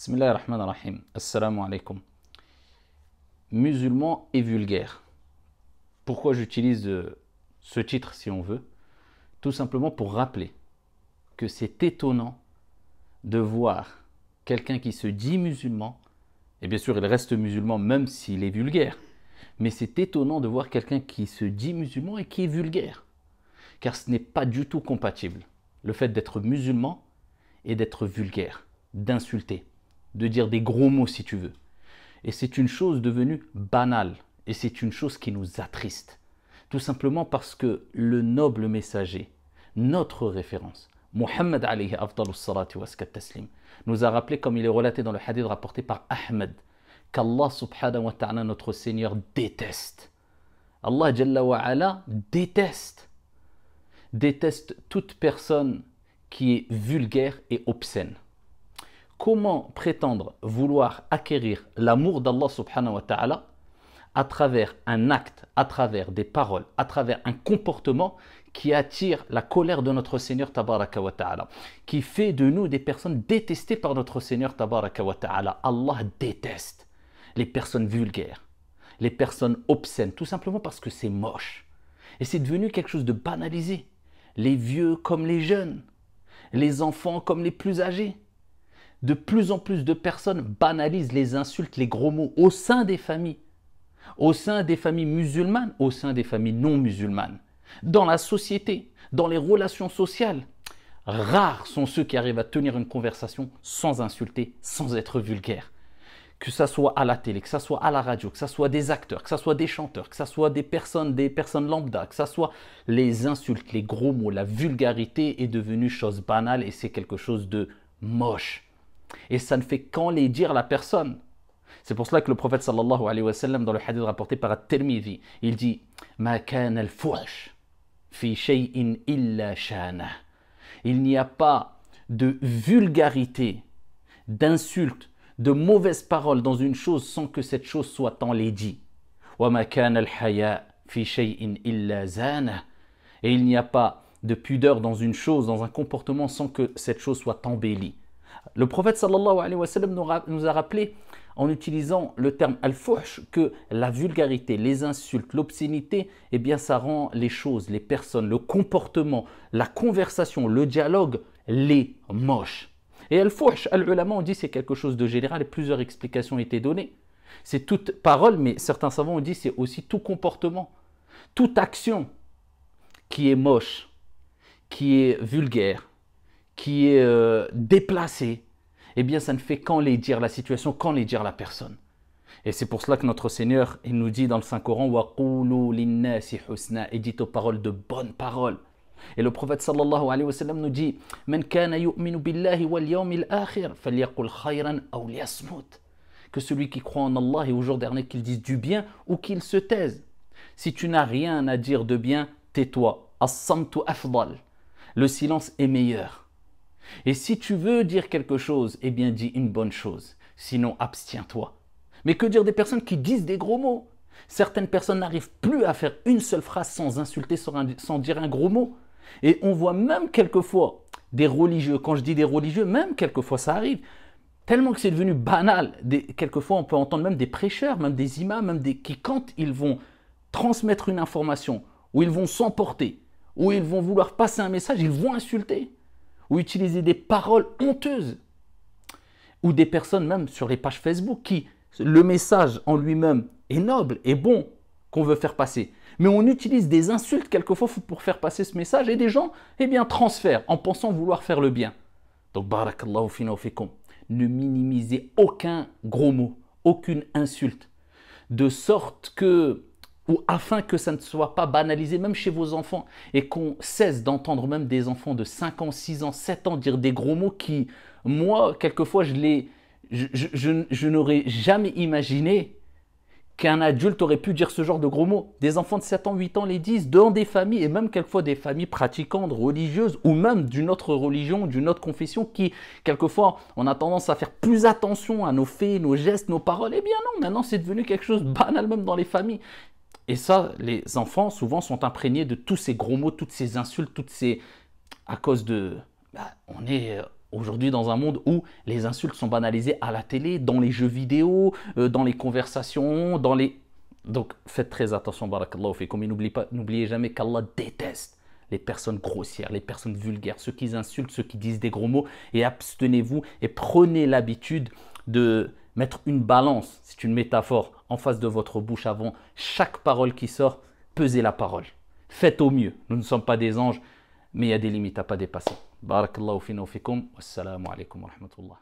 Bismillah Assalamu alaikum. Musulman et vulgaire. Pourquoi j'utilise euh, ce titre si on veut Tout simplement pour rappeler que c'est étonnant de voir quelqu'un qui se dit musulman, et bien sûr il reste musulman même s'il est vulgaire, mais c'est étonnant de voir quelqu'un qui se dit musulman et qui est vulgaire, car ce n'est pas du tout compatible, le fait d'être musulman et d'être vulgaire, d'insulter, de dire des gros mots si tu veux. Et c'est une chose devenue banale. Et c'est une chose qui nous attriste. Tout simplement parce que le noble messager, notre référence, Muhammad alayhi nous a rappelé, comme il est relaté dans le hadith rapporté par Ahmed, qu'Allah subhanahu wa ta'ala, notre Seigneur, déteste. Allah jalla wa ala déteste. Déteste toute personne qui est vulgaire et obscène comment prétendre vouloir acquérir l'amour d'Allah subhanahu wa ta'ala à travers un acte, à travers des paroles, à travers un comportement qui attire la colère de notre Seigneur tabaraka wa ta'ala, qui fait de nous des personnes détestées par notre Seigneur tabaraka wa ta'ala. Allah déteste les personnes vulgaires, les personnes obscènes, tout simplement parce que c'est moche. Et c'est devenu quelque chose de banalisé. Les vieux comme les jeunes, les enfants comme les plus âgés de plus en plus de personnes banalisent les insultes, les gros mots au sein des familles, au sein des familles musulmanes, au sein des familles non musulmanes, dans la société, dans les relations sociales. Rares sont ceux qui arrivent à tenir une conversation sans insulter, sans être vulgaire. Que ça soit à la télé, que ça soit à la radio, que ça soit des acteurs, que ça soit des chanteurs, que ça soit des personnes, des personnes lambda, que ça soit les insultes, les gros mots, la vulgarité est devenue chose banale et c'est quelque chose de moche. Et ça ne fait les qu'enlaidir la personne. C'est pour cela que le prophète sallallahu alayhi wa sallam, dans le hadith rapporté par At-Tirmidhi, il dit Ma al fi illa Il n'y a pas de vulgarité, d'insultes, de mauvaises paroles dans une chose sans que cette chose soit enlaidie. Wa ma al-haya fi illa Et il n'y a pas de pudeur dans une chose, dans un comportement sans que cette chose soit embellie. Le prophète sallallahu alayhi wa sallam nous a rappelé en utilisant le terme al-fuhsh que la vulgarité, les insultes, l'obscénité, eh bien ça rend les choses, les personnes, le comportement, la conversation, le dialogue, les moches. Et al-fuhsh, al-ulama on dit c'est quelque chose de général et plusieurs explications ont été données. C'est toute parole, mais certains savants ont dit c'est aussi tout comportement, toute action qui est moche, qui est vulgaire, qui est euh, déplacé, eh bien, ça ne fait qu'en les dire la situation, qu'en les dire la personne. Et c'est pour cela que notre Seigneur, il nous dit dans le Saint-Coran, et dit aux paroles de bonnes paroles. Et le prophète sallallahu alayhi wa sallam nous dit, Man kana yu'minu billahi khayran Que celui qui croit en Allah et au jour dernier qu'il dise du bien ou qu'il se taise. Si tu n'as rien à dire de bien, tais-toi. as afdal. Le silence est meilleur. Et si tu veux dire quelque chose, eh bien dis une bonne chose. Sinon, abstiens-toi. Mais que dire des personnes qui disent des gros mots Certaines personnes n'arrivent plus à faire une seule phrase sans insulter, sans dire un gros mot. Et on voit même quelquefois des religieux, quand je dis des religieux, même quelquefois ça arrive, tellement que c'est devenu banal. quelquefois on peut entendre même des prêcheurs, même des imams, même des qui quand ils vont transmettre une information, ou ils vont s'emporter, ou ils vont vouloir passer un message, ils vont insulter ou utiliser des paroles honteuses, ou des personnes même sur les pages Facebook qui, le message en lui-même est noble et bon qu'on veut faire passer, mais on utilise des insultes quelquefois pour faire passer ce message et des gens, eh bien, transfèrent en pensant vouloir faire le bien. Donc, barakallahu fina Ne minimisez aucun gros mot, aucune insulte, de sorte que ou afin que ça ne soit pas banalisé même chez vos enfants et qu'on cesse d'entendre même des enfants de 5 ans, 6 ans, 7 ans dire des gros mots qui, moi, quelquefois, je, les, je, n'aurais jamais imaginé qu'un adulte aurait pu dire ce genre de gros mots. Des enfants de 7 ans, 8 ans les disent dans des familles et même quelquefois des familles pratiquantes, religieuses ou même d'une autre religion, d'une autre confession qui, quelquefois, on a tendance à faire plus attention à nos faits, nos gestes, nos paroles. Eh bien non, maintenant c'est devenu quelque chose banal même dans les familles. Et ça, les enfants, souvent, sont imprégnés de tous ces gros mots, toutes ces insultes, toutes ces... à cause de... Bah, on est euh, aujourd'hui dans un monde où les insultes sont banalisées à la télé, dans les jeux vidéo, euh, dans les conversations, dans les... Donc faites très attention, barakallahu n'oublie et n'oubliez jamais qu'Allah déteste les personnes grossières, les personnes vulgaires, ceux qui insultent, ceux qui disent des gros mots, et abstenez-vous et prenez l'habitude de Mettre une balance, c'est une métaphore, en face de votre bouche avant chaque parole qui sort, pesez la parole. Faites au mieux. Nous ne sommes pas des anges, mais il y a des limites à pas dépasser. Barakallahu fina Wassalamu alaikum wa rahmatullah.